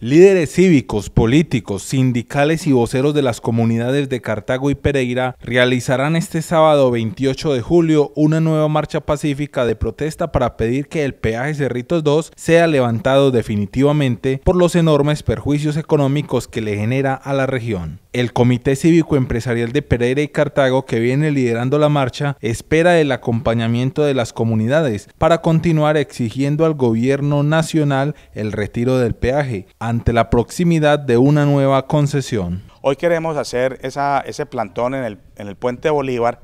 Líderes cívicos, políticos, sindicales y voceros de las comunidades de Cartago y Pereira realizarán este sábado 28 de julio una nueva marcha pacífica de protesta para pedir que el peaje Cerritos 2 sea levantado definitivamente por los enormes perjuicios económicos que le genera a la región. El Comité Cívico Empresarial de Pereira y Cartago, que viene liderando la marcha, espera el acompañamiento de las comunidades para continuar exigiendo al gobierno nacional el retiro del peaje ante la proximidad de una nueva concesión. Hoy queremos hacer ese plantón en el, puente Bolívar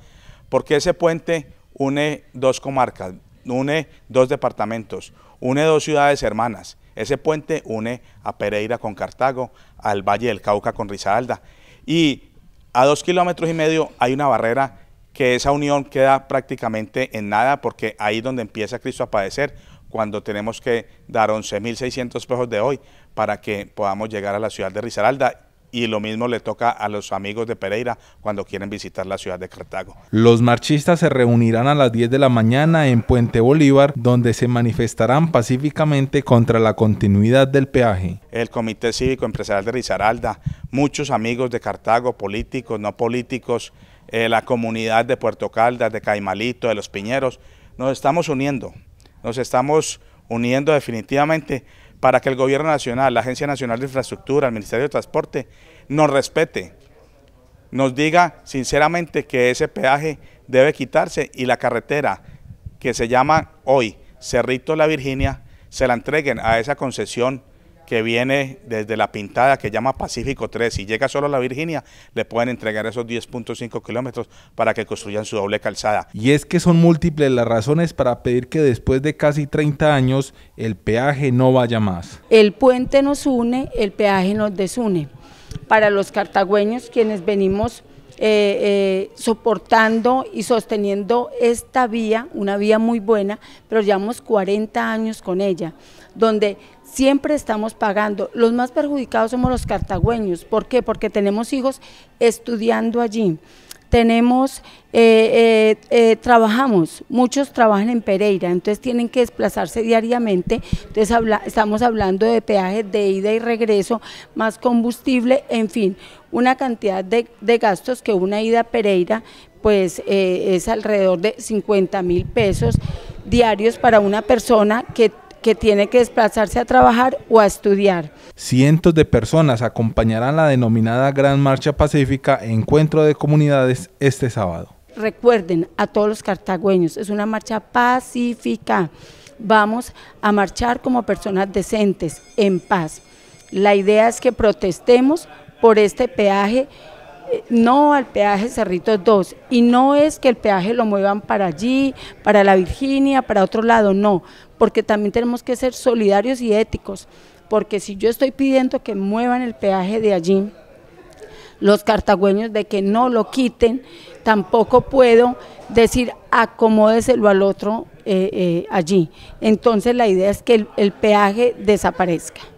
porque ese puente une dos comarcas, une dos departamentos, une dos ciudades hermanas. Ese puente une a Pereira con Cartago, al Valle del Cauca con Risaralda. Y a dos kilómetros y medio hay una barrera que esa unión queda prácticamente en nada porque ahí es donde empieza Cristo a padecer cuando tenemos que dar 11.600 pesos de hoy para que podamos llegar a la ciudad de Risaralda y lo mismo le toca a los amigos de Pereira cuando quieren visitar la ciudad de Cartago. Los marchistas se reunirán a las 10 de la mañana en Puente Bolívar, donde se manifestarán pacíficamente contra la continuidad del peaje. El Comité Cívico Empresarial de Risaralda, muchos amigos de Cartago, políticos, no políticos, eh, la comunidad de Puerto Caldas, de Caimalito, de Los Piñeros, nos estamos uniendo nos estamos uniendo definitivamente para que el Gobierno Nacional, la Agencia Nacional de Infraestructura, el Ministerio de Transporte, nos respete, nos diga sinceramente que ese peaje debe quitarse y la carretera que se llama hoy Cerrito La Virginia se la entreguen a esa concesión que viene desde la pintada que llama Pacífico 3. Si llega solo a la Virginia, le pueden entregar esos 10.5 kilómetros para que construyan su doble calzada. Y es que son múltiples las razones para pedir que después de casi 30 años el peaje no vaya más. El puente nos une, el peaje nos desune. Para los cartagüeños, quienes venimos eh, eh, soportando y sosteniendo esta vía, una vía muy buena, pero llevamos 40 años con ella donde siempre estamos pagando. Los más perjudicados somos los cartagüeños. ¿Por qué? Porque tenemos hijos estudiando allí. Tenemos, eh, eh, eh, trabajamos, muchos trabajan en Pereira, entonces tienen que desplazarse diariamente. Entonces estamos hablando de peajes de ida y regreso, más combustible, en fin, una cantidad de, gastos que una ida a Pereira pues es alrededor de 50 mil pesos diarios para una persona que que tiene que desplazarse a trabajar o a estudiar. Cientos de personas acompañarán la denominada Gran Marcha Pacífica Encuentro de Comunidades este sábado. Recuerden a todos los cartagüeños, es una marcha pacífica. Vamos a marchar como personas decentes, en paz. La idea es que protestemos por este peaje no al peaje Cerritos 2 y no es que el peaje lo muevan para allí, para la Virginia, para otro lado, no, porque también tenemos que ser solidarios y éticos, porque si yo estoy pidiendo que muevan el peaje de allí, los cartagüeños de que no lo quiten, tampoco puedo decir acomódeselo al otro eh, eh, allí. Entonces la idea es que el peaje desaparezca.